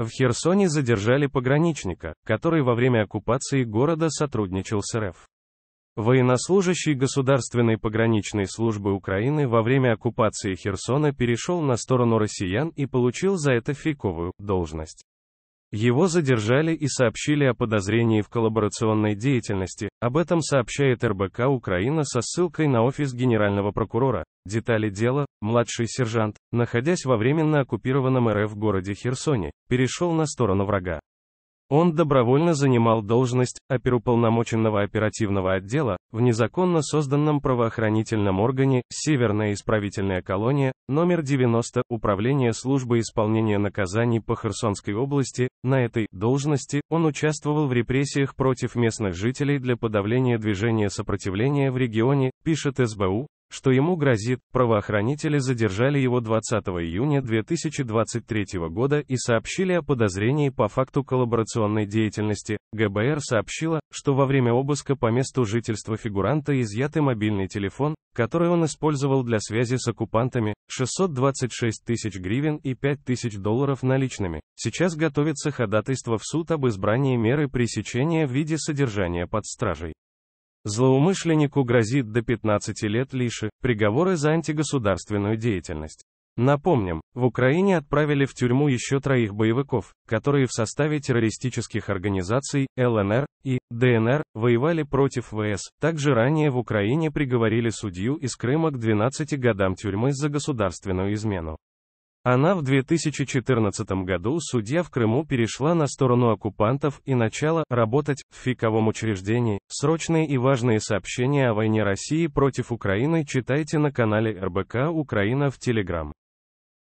В Херсоне задержали пограничника, который во время оккупации города сотрудничал с РФ. Военнослужащий Государственной пограничной службы Украины во время оккупации Херсона перешел на сторону россиян и получил за это фейковую должность. Его задержали и сообщили о подозрении в коллаборационной деятельности, об этом сообщает РБК Украина со ссылкой на офис генерального прокурора. Детали дела, младший сержант, находясь во временно оккупированном РФ городе Херсоне, перешел на сторону врага. Он добровольно занимал должность оперуполномоченного оперативного отдела в незаконно созданном правоохранительном органе Северная исправительная колония, номер 90, Управления службы исполнения наказаний по Херсонской области. На этой должности он участвовал в репрессиях против местных жителей для подавления движения сопротивления в регионе, пишет СБУ, что ему грозит, правоохранители задержали его 20 июня 2023 года и сообщили о подозрении по факту коллаборационной деятельности. ГБР сообщила, что во время обыска по месту жительства фигуранта изъяты мобильный телефон, который он использовал для связи с оккупантами, 626 тысяч гривен и 5 тысяч долларов наличными. Сейчас готовится ходатайство в суд об избрании меры пресечения в виде содержания под стражей. Злоумышленнику грозит до 15 лет лиши, приговоры за антигосударственную деятельность. Напомним, в Украине отправили в тюрьму еще троих боевиков, которые в составе террористических организаций ЛНР и ДНР воевали против ВС. Также ранее в Украине приговорили судью из Крыма к 12 годам тюрьмы за государственную измену. Она в 2014 году судья в Крыму перешла на сторону оккупантов и начала работать в фиковом учреждении. Срочные и важные сообщения о войне России против Украины читайте на канале РБК Украина в Телеграм.